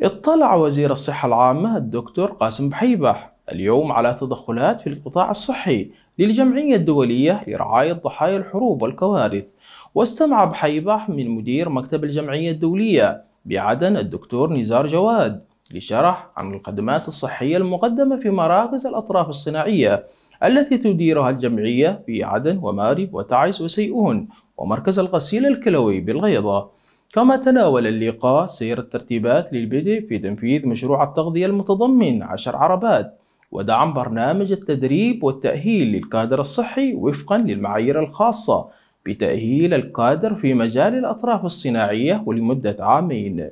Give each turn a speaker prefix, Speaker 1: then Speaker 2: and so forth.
Speaker 1: اطلع وزير الصحة العامة الدكتور قاسم بحيبح اليوم على تدخلات في القطاع الصحي للجمعية الدولية لرعاية ضحايا الحروب والكوارث واستمع بحيبح من مدير مكتب الجمعية الدولية بعدن الدكتور نزار جواد لشرح عن الخدمات الصحية المقدمة في مراكز الأطراف الصناعية التي تديرها الجمعية في عدن ومارب وتعز وسيئون ومركز الغسيل الكلوي بالغيضة كما تناول اللقاء سير الترتيبات للبدء في تنفيذ مشروع التغذية المتضمن عشر عربات ودعم برنامج التدريب والتأهيل للكادر الصحي وفقا للمعايير الخاصة بتأهيل الكادر في مجال الأطراف الصناعية ولمدة عامين